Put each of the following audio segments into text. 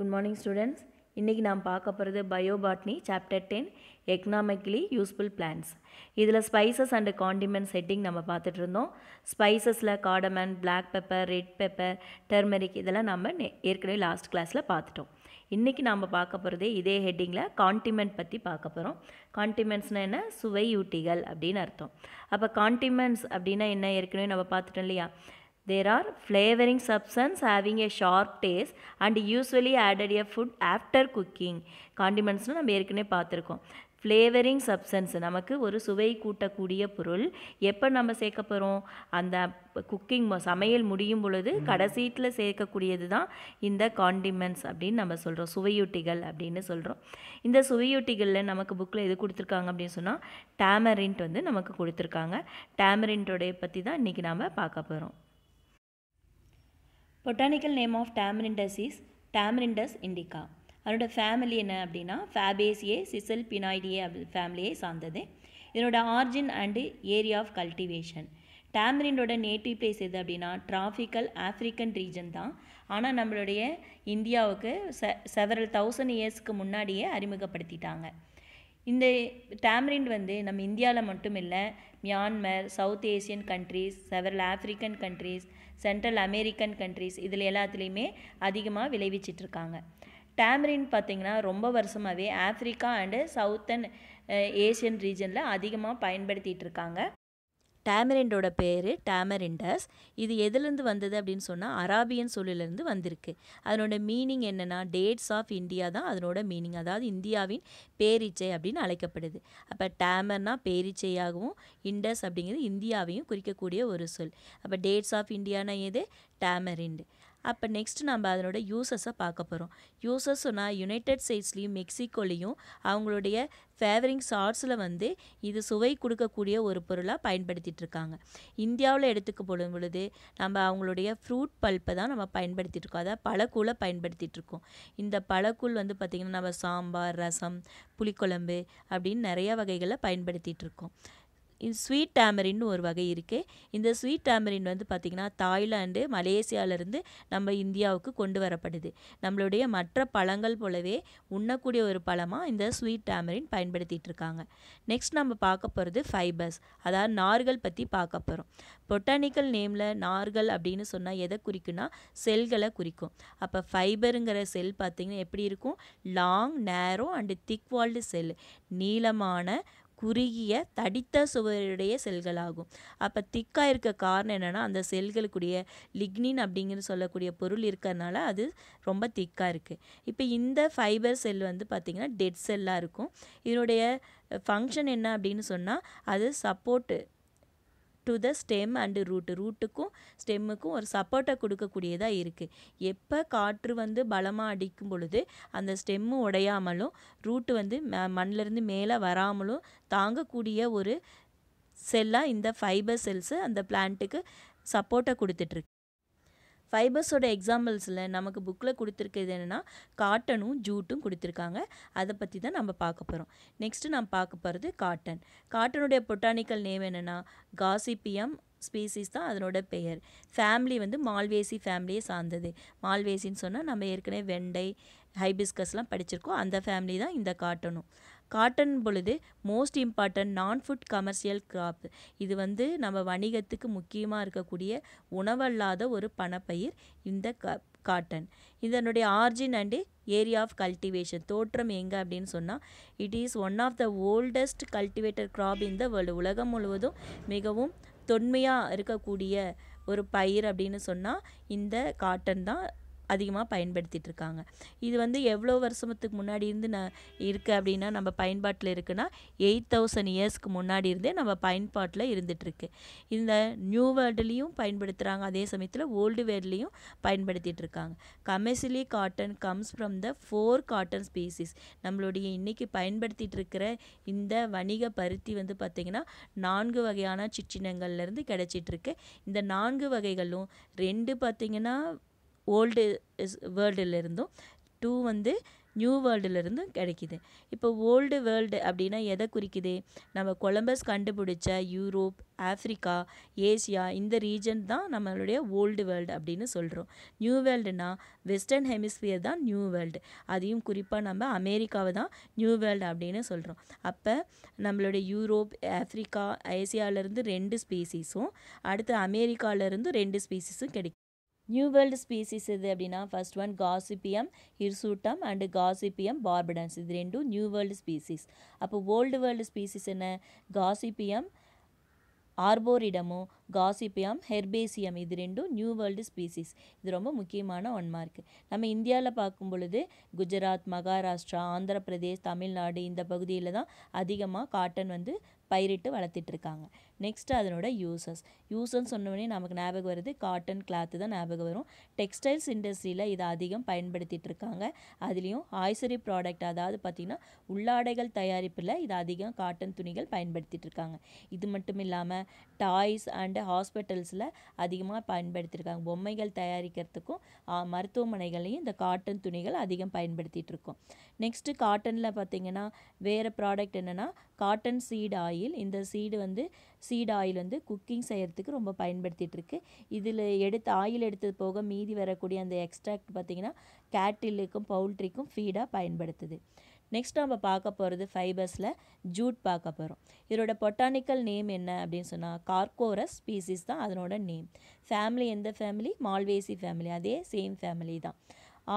good morning students இன்றைக்கி நாம் பார்க்க போகிறது biobotany chapter ten economically useful plants இதில் ஸ்பைசஸ் அண்டு காண்டிமெண்ட் செட்டிங் நம்ம பார்த்துட்டு இருந்தோம் ஸ்பைசஸில் cardamom black pepper red pepper turmeric இதெல்லாம் நம்ம ஏற்கனவே லாஸ்ட் கிளாஸில் பார்த்துட்டோம் இன்றைக்கி நாம் பார்க்க போகிறதே இதே ஹெட்டிங்கில் காண்டிமெண்ட் பற்றி பார்க்க போகிறோம் காண்டிமெண்ட்ஸ்னால் என்ன சுவையூட்டிகள் அப்படின்னு அர்த்தம் அப்போ காண்டிமெண்ட்ஸ் அப்படின்னா என்ன ஏற்கனவே நம்ம பார்த்துட்டோம் இல்லையா there are flavouring substance having a sharp taste and usually added a food after cooking காண்டிமெண்ட்ஸ்னு நம்ம ஏற்கனவே பார்த்துருக்கோம் ஃப்ளேவரிங் சப்சன்ஸ் நமக்கு ஒரு சுவை கூட்டக்கூடிய பொருள் எப்போ நம்ம சேர்க்க போகிறோம் அந்த குக்கிங் சமையல் முடியும் பொழுது கடைசீட்டில் சேர்க்கக்கூடியது தான் இந்த காண்டிமெண்ட்ஸ் அப்படின்னு நம்ம சொல்கிறோம் சுவையூட்டிகள் அப்படின்னு சொல்கிறோம் இந்த சுவையூட்டிகளில் நமக்கு புக்கில் எது கொடுத்துருக்காங்க அப்படின்னு சொன்னால் டேமரின்ட் வந்து நமக்கு கொடுத்துருக்காங்க டேமரின்ட்டோடைய பற்றி தான் இன்றைக்கி நாம் பார்க்க போகிறோம் botanical name of Tamarindus is Tamarindus indica அதனோட ஃபேமிலி என்ன அப்படின்னா ஃபேபேசியே சிசல் பினாய்டியே அப்படி ஃபேமிலியை சார்ந்தது இதனோட origin and area of cultivation டேமரிண்டோட நேட்டிவ் பிளேஸ் எது அப்படின்னா டிராஃபிக்கல் ஆஃப்ரிக்கன் ரீஜன் தான் ஆனால் நம்மளுடைய இந்தியாவுக்கு செ செவரல் தௌசண்ட் இயர்ஸ்க்கு முன்னாடியே அறிமுகப்படுத்திட்டாங்க இந்த டேமரிண்ட் வந்து நம்ம இந்தியாவில் மட்டும் இல்லை Myanmar south Asian countries several African countries central American countries இதில் எல்லாத்துலேயுமே அதிகமாக விளைவிச்சிட்ருக்காங்க டேமரின் பார்த்திங்கன்னா ரொம்ப வருஷமாகவே ஆஃப்ரிக்கா அண்டு சவுத்தன் ஏசியன் ரீஜனில் அதிகமாக பயன்படுத்திகிட்டு இருக்காங்க டேமரிண்டோட பேர் டேமரிண்டஸ் இது எதுலேருந்து வந்தது அப்படின்னு சொன்னால் அராபியன் சொல்லிலேருந்து வந்திருக்கு அதனோட மீனிங் என்னென்னா டேட்ஸ் ஆஃப் இந்தியா தான் அதனோட மீனிங் அதாவது இந்தியாவின் பேரீச்சை அப்படின்னு அழைக்கப்படுது அப்போ டேமர்னா பேரீச்சையாகவும் இண்டஸ் அப்படிங்கிறது இந்தியாவையும் குறிக்கக்கூடிய ஒரு சொல் அப்போ டேட்ஸ் ஆஃப் இந்தியானா எது டேமரிண்டு அப்போ நெக்ஸ்ட் நம்ம அதனோட யூசஸை பார்க்க போகிறோம் யூசஸ்னா யுனைடெட் ஸ்டேட்ஸ்லேயும் மெக்சிகோலேயும் அவங்களுடைய ஃபேவரிங் சாட்ஸில் வந்து இது சுவை கொடுக்கக்கூடிய ஒரு பொருளாக பயன்படுத்திகிட்டு இருக்காங்க இந்தியாவில் எடுத்துக்க போடும் பொழுது நம்ம அவங்களுடைய ஃப்ரூட் பல்ப்பை தான் நம்ம பயன்படுத்திகிட்டு இருக்கோம் அதாவது பழக்கூளை பயன்படுத்திகிட்டு இருக்கோம் இந்த பழக்கூழ் வந்து பார்த்திங்கன்னா நம்ம சாம்பார் ரசம் புளிக்குழம்பு அப்படின்னு நிறைய வகைகளை பயன்படுத்திகிட்டு இருக்கோம் இது ஸ்வீட் டேமரின்னு ஒரு வகை இருக்குது இந்த ஸ்வீட் டேமரின் வந்து பார்த்திங்கன்னா தாய்லாந்து மலேசியாவிலேருந்து நம்ம இந்தியாவுக்கு கொண்டு வரப்படுது நம்மளுடைய மற்ற பழங்கள் போலவே உண்ணக்கூடிய ஒரு பழமாக இந்த ஸ்வீட் டேமரின் பயன்படுத்திகிட்டு இருக்காங்க நெக்ஸ்ட் நம்ம பார்க்க போகிறது ஃபைபர்ஸ் அதாவது நார்கள் பற்றி பார்க்க போகிறோம் பொட்டானிக்கல் நேமில் நார்கள் அப்படின்னு சொன்னால் எதை குறிக்குன்னா செல்களை குறிக்கும் அப்போ ஃபைபருங்கிற செல் பார்த்திங்கன்னா எப்படி இருக்கும் லாங் நேரோ அண்டு திக் வால்டு செல் நீளமான குறுகிய தடித்த சுவருடைய செல்களாகும் அப்போ திக்காக இருக்க காரணம் என்னென்னா அந்த செல்களுக்குடைய லிக்னின் அப்படிங்கிற சொல்லக்கூடிய பொருள் இருக்கிறதுனால அது ரொம்ப திக்காக இருக்குது இப்போ இந்த ஃபைபர் செல் வந்து பார்த்திங்கன்னா டெட் செல்லாக இருக்கும் இதனுடைய ஃபங்க்ஷன் என்ன அப்படின்னு சொன்னால் அது support to the stem and root ரூட்டுக்கும் ஸ்டெம்முக்கும் ஒரு சப்போர்ட்டை கொடுக்கக்கூடியதாக இருக்குது எப்போ காற்று வந்து பலமாக அடிக்கும் பொழுது அந்த ஸ்டெம்மு உடையாமலும் ரூட்டு வந்து மண்ணிலேருந்து மேலே வராமலும் தாங்கக்கூடிய ஒரு செல்லாக இந்த ஃபைபர் செல்ஸு அந்த பிளான்ட்டுக்கு சப்போர்ட்டை கொடுத்துட்ருக்கு ஃபைபர்ஸோட எக்ஸாம்பிள்ஸில் நமக்கு புக்கில் கொடுத்துருக்கிறது என்னென்னா காட்டனும் ஜூட்டும் கொடுத்துருக்காங்க அதை பற்றி தான் நம்ம பார்க்க போகிறோம் நெக்ஸ்ட்டு நம்ம பார்க்க போகிறது காட்டன் காட்டனுடைய பொட்டானிக்கல் நேம் என்னென்னா காசிபியம் ஸ்பீசிஸ் தான் அதனோட பெயர் ஃபேமிலி வந்து மால்வேசி ஃபேமிலியை சார்ந்தது மால்வேசின்னு சொன்னால் நம்ம ஏற்கனவே வெண்டை ஹைபிஸ்கஸ்லாம் படிச்சிருக்கோம் அந்த ஃபேமிலி தான் இந்த காட்டனும் காட்டன் பொழுது most important non food commercial crop இது வந்து நம்ம வணிகத்துக்கு முக்கியமாக இருக்கக்கூடிய உணவல்லாத ஒரு பணப்பயிர் இந்த க காட்டன் இதனுடைய origin and area of cultivation தோற்றம் எங்கே அப்படின்னு சொன்னால் it is one of the oldest cultivated crop இந்த உலகம் முழுவதும் மிகவும் தொன்மையாக இருக்கக்கூடிய ஒரு பயிர் அப்படின்னு சொன்னால் இந்த காட்டன் தான் அதிகமாக பயன்படுத்திகிட்டு இருக்காங்க இது வந்து எவ்வளோ வருஷத்துக்கு முன்னாடி இருந்து ந இருக்குது அப்படின்னா நம்ம பயன்பாட்டில் இருக்குன்னா எயிட் தௌசண்ட் இயர்ஸ்க்கு முன்னாடி இருந்தே நம்ம பயன்பாட்டில் இருந்துகிட்ருக்கு இந்த நியூ வேர்ல்டுலேயும் பயன்படுத்துகிறாங்க அதே சமயத்தில் ஓல்டு வேர்ல்டுலேயும் பயன்படுத்திகிட்டு இருக்காங்க commercially cotton comes from the four cotton species நம்மளுடைய இன்றைக்கி பயன்படுத்திகிட்டு இருக்கிற இந்த வணிக பருத்தி வந்து பார்த்திங்கன்னா நான்கு வகையான சிற்றினங்கள்லேருந்து கிடச்சிட்ருக்கு இந்த நான்கு வகைகளும் ரெண்டு பார்த்திங்கன்னா ஓல்டு இஸ் வேர்ல்டுலேருந்தும் டூ வந்து நியூ வேர்ல்டுலேருந்தும் கிடைக்கிது இப்போ ஓல்டு வேர்ல்டு அப்படின்னா எதை குறிக்குது நம்ம கொலம்பஸ் கண்டுபிடிச்ச யூரோப் ஆஃப்ரிக்கா ஏசியா இந்த ரீஜன் தான் நம்மளுடைய ஓல்டு வேர்ல்டு அப்படின்னு சொல்கிறோம் நியூ வேர்ல்டுனா வெஸ்டர்ன் ஹெமிஸ்பியர் தான் நியூ வேர்ல்டு அதையும் குறிப்பாக நம்ம அமெரிக்காவை தான் நியூ வேர்ல்டு அப்படின்னு சொல்கிறோம் அப்போ நம்மளுடைய யூரோப் ஆஃப்ரிக்கா ஏசியாவிலேருந்து ரெண்டு ஸ்பீசிஸும் அடுத்து அமெரிக்காவிலேருந்து ரெண்டு ஸ்பீசிஸும் கிடைக்கும் நியூ வேர்ல்டு ஸ்பீசிஸ் எது அப்படின்னா first one Gossypium hirsutum and Gossypium barbadense இது ரெண்டும் நியூ வேர்ல்டு ஸ்பீசிஸ் அப்போ ஓல்டு வேர்ல்டு ஸ்பீசிஸ் என்ன காசிப்பியம் ஆர்போரிடமும் காசிப்பியம் ஹெர்பேசியம் இது ரெண்டும் நியூ வேர்ல்டு ஸ்பீசிஸ் இது ரொம்ப முக்கியமான ஒன் மார்க் நம்ம இந்தியாவில் பார்க்கும் பொழுது குஜராத் மகாராஷ்டிரா ஆந்திர பிரதேஷ் தமிழ்நாடு இந்த பகுதியில் தான் அதிகமாக காட்டன் வந்து பயிரிட்டு இருக்காங்க நெக்ஸ்ட் அதனோட யூசஸ் யூஸ்ன்னு சொன்னோடனே நமக்கு ஞாபகம் வருது காட்டன் கிளாத்து தான் ஞாபகம் வரும் டெக்ஸ்டைல்ஸ் இண்டஸ்ட்ரியில் இதை அதிகம் பயன்படுத்திகிட்டு இருக்காங்க அதுலேயும் ஆய்சரி ப்ராடக்ட் அதாவது பார்த்திங்கன்னா உள்ளாடைகள் தயாரிப்பில் இது அதிகம் காட்டன் துணிகள் பயன்படுத்திகிட்டு இருக்காங்க இது மட்டும் இல்லாமல் டாய்ஸ் அண்டு ஹாஸ்பிட்டல்ஸில் அதிகமாக பயன்படுத்தியிருக்காங்க பொம்மைகள் தயாரிக்கிறதுக்கும் மருத்துவமனைகளையும் இந்த காட்டன் துணிகள் அதிகம் பயன்படுத்திகிட்டு இருக்கோம் நெக்ஸ்ட்டு காட்டனில் பார்த்திங்கன்னா வேறு ப்ராடக்ட் என்னென்னா காட்டன் சீடு ஆயில் இந்த சீடு வந்து சீட் ஆயில் வந்து குக்கிங் செய்கிறதுக்கு ரொம்ப பயன்படுத்திகிட்ருக்கு இதில் எடுத்து ஆயில் எடுத்தது போக மீதி வரக்கூடிய அந்த எக்ஸ்ட்ராக்ட் பார்த்திங்கன்னா கேட்டிலுக்கும் பவுல்ட்ரிக்கும் ஃபீடாக பயன்படுத்துது நெக்ஸ்ட் நம்ம பார்க்க போகிறது ஃபைபர்ஸில் ஜூட் பார்க்க போகிறோம் இதோட பொட்டானிக்கல் நேம் என்ன அப்படின்னு சொன்னால் கார்கோரஸ் ஸ்பீசிஸ் தான் அதனோட நேம் ஃபேமிலி எந்த ஃபேமிலி மால்வேசி ஃபேமிலி அதே சேம் ஃபேமிலி தான்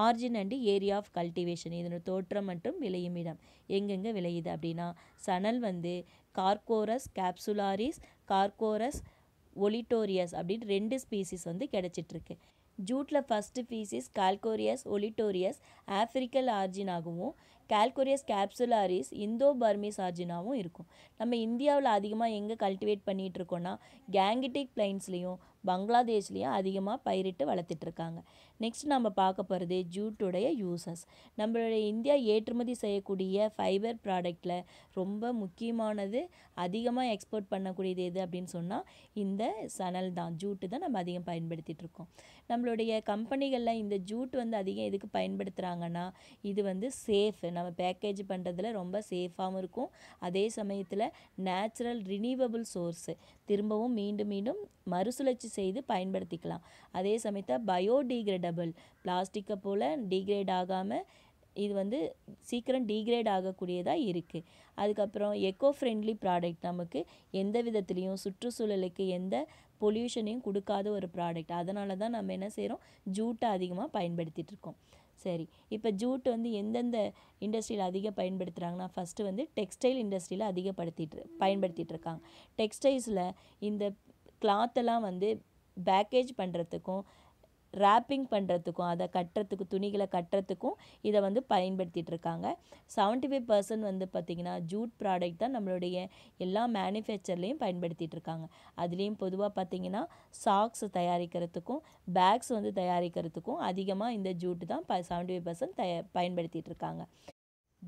origin and area of cultivation இதனோட தோற்றம் மற்றும் விளையும் இடம் எங்கெங்கே விளையுது அப்படின்னா சணல் வந்து கார்கோரஸ் கேப்சுலாரிஸ் கார்கோரஸ் ஒலிட்டோரியஸ் அப்படின்னு ரெண்டு ஸ்பீசிஸ் வந்து கிடச்சிட்ருக்கு ஜூட்டில் first species Corchorus olitorius African ஆர்ஜினாகவும் கால்கோரியஸ் கேப்சுலாரிஸ் இந்தோ பர்மிஸ் ஆர்ஜினாகவும் இருக்கும் நம்ம இந்தியாவில் அதிகமாக எங்கே கல்டிவேட் பண்ணிகிட்ருக்கோன்னா கேங்கிட்டிக் பிளைன்ஸ்லேயும் பங்களாதேஷ்லேயும் அதிகமாக பயிரிட்டு வளர்த்துட்ருக்காங்க நெக்ஸ்ட் நம்ம பார்க்க போகிறது ஜூட்டுடைய யூசஸ் நம்மளுடைய இந்தியா ஏற்றுமதி செய்யக்கூடிய ஃபைபர் ப்ராடக்டில் ரொம்ப முக்கியமானது அதிகமாக எக்ஸ்போர்ட் பண்ணக்கூடியது எது அப்படின்னு சொன்னால் இந்த சணல் தான் ஜூட்டு தான் நம்ம அதிகம் பயன்படுத்திகிட்டு இருக்கோம் நம்மளுடைய கம்பெனிகளில் இந்த ஜூட் வந்து அதிகம் எதுக்கு பயன்படுத்துகிறாங்கன்னா இது வந்து சேஃப் நம்ம பேக்கேஜ் பண்ணுறதுல ரொம்ப சேஃபாகவும் இருக்கும் அதே சமயத்தில் நேச்சுரல் ரினியூவபிள் சோர்ஸு திரும்பவும் மீண்டும் மீண்டும் மறுசுழற்சி செய்து பயன்படுத்திக்கலாம் அதே சமயத்தில் பயோடிகிரேடபிள் பிளாஸ்டிக்கை போல் டீக்ரேட் ஆகாமல் இது வந்து சீக்கிரம் டீக்ரேட் ஆகக்கூடியதாக இருக்குது அதுக்கப்புறம் எக்கோ ஃப்ரெண்ட்லி ப்ராடக்ட் நமக்கு எந்த விதத்துலேயும் சுற்றுச்சூழலுக்கு எந்த பொல்யூஷனையும் கொடுக்காத ஒரு ப்ராடக்ட் அதனால தான் நம்ம என்ன செய்கிறோம் ஜூட்டை அதிகமாக பயன்படுத்திகிட்டு இருக்கோம் சரி இப்போ ஜூட் வந்து எந்தெந்த இண்டஸ்ட்ரியில் அதிகம் பயன்படுத்துகிறாங்கன்னா ஃபஸ்ட்டு வந்து டெக்ஸ்டைல் இண்டஸ்ட்ரியில் அதிகப்படுத்திட்டு பயன்படுத்திகிட்டு இருக்காங்க டெக்ஸ்டைல்ஸில் இந்த கிளாத்தெல்லாம் வந்து பேக்கேஜ் பண்ணுறதுக்கும் ரேப்பிங் பண்ணுறதுக்கும் அதை கட்டுறதுக்கு துணிகளை கட்டுறதுக்கும் இதை வந்து பயன்படுத்திகிட்டு இருக்காங்க செவன்ட்டி ஃபைவ் பர்சன்ட் வந்து பார்த்திங்கன்னா ஜூட் ப்ராடக்ட் தான் நம்மளுடைய எல்லா மேனுஃபேக்சர்லேயும் பயன்படுத்திகிட்டு இருக்காங்க அதுலேயும் பொதுவாக பார்த்திங்கன்னா சாக்ஸ் தயாரிக்கிறதுக்கும் பேக்ஸ் வந்து தயாரிக்கிறதுக்கும் அதிகமாக இந்த ஜூட் தான் ப செவன்ட்டி ஃபைவ் பர்சன்ட் தய பயன்படுத்திகிட்டு இருக்காங்க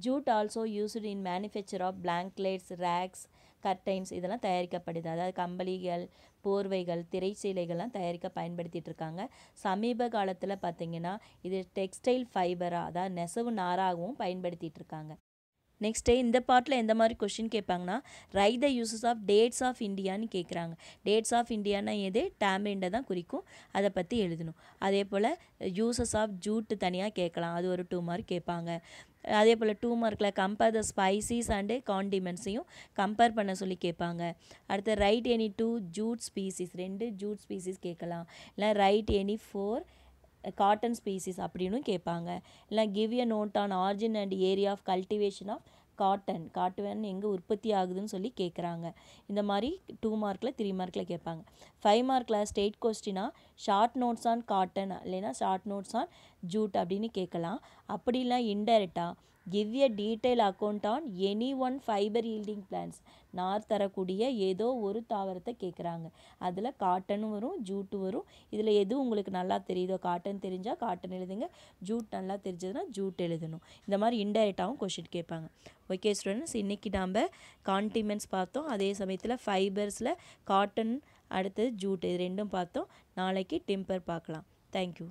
jute also used in manufacture of blankets rugs curtains இதெல்லாம் தயாரிக்கப்படுது அதாவது கம்பளிகள் போர்வைகள் திரைச்சீலைகள்லாம் தயாரிக்க பயன்படுத்திகிட்டு இருக்காங்க சமீப காலத்தில் பார்த்திங்கன்னா இது டெக்ஸ்டைல் ஃபைபராக அதாவது நெசவு நாராகவும் பயன்படுத்திகிட்டு இருக்காங்க நெக்ஸ்ட்டு இந்த பாட்டில் எந்த மாதிரி கொஷின் கேட்பாங்கன்னா write the uses of dates of இந்தியான்னு கேட்குறாங்க டேட்ஸ் ஆஃப் இந்தியானா எது டேமிண்டை தான் குறிக்கும் அதை பற்றி எழுதணும் அதே போல் யூசஸ் ஆஃப் ஜூட்டு தனியாக கேட்கலாம் அது ஒரு டூ மார்க் கேட்பாங்க அதே போல் டூ மார்க்கில் கம்பேர் த ஸ்பைசிஸ் அண்டு காண்டிமெண்ட்ஸையும் கம்பேர் பண்ண சொல்லி கேட்பாங்க அடுத்து write any two jute species ரெண்டு ஜூட் ஸ்பீசிஸ் கேட்கலாம் இல்லை write any four cotton species அப்படின்னு கேட்பாங்க இல்லை give a note on origin and area of cultivation of cotton cotton எங்கே உற்பத்தி ஆகுதுன்னு சொல்லி கேட்குறாங்க இந்த மாதிரி டூ மார்க்கில் த்ரீ மார்க்கில் கேட்பாங்க ஃபைவ் மார்க்கில் ஸ்டேட் கொஸ்டினா ஷார்ட் நோட்ஸ் ஆன் காட்டன் இல்லைனா ஷார்ட் நோட்ஸ் ஆன் ஜூட் அப்படின்னு கேட்கலாம் அப்படி இல்லை give a detail account on any one fibre yielding plants நார் தரக்கூடிய ஏதோ ஒரு தாவரத்தை கேட்குறாங்க அதில் காட்டனும் வரும் ஜூட்டு வரும் இதில் எது உங்களுக்கு நல்லா தெரியுதோ காட்டன் தெரிஞ்சால் காட்டன் எழுதுங்க ஜூட் நல்லா தெரிஞ்சதுன்னா ஜூட் எழுதணும் இந்த மாதிரி இன்டைரக்டாகவும் கொஷின் கேட்பாங்க ஓகே ஸ்டூடெண்ட்ஸ் இன்றைக்கி நாம் கான்டிமெண்ட்ஸ் பார்த்தோம் அதே சமயத்தில் ஃபைபர்ஸில் காட்டன் அடுத்தது ஜூட் இது ரெண்டும் பார்த்தோம் நாளைக்கு டிம்பர் பார்க்கலாம் தேங்க்யூ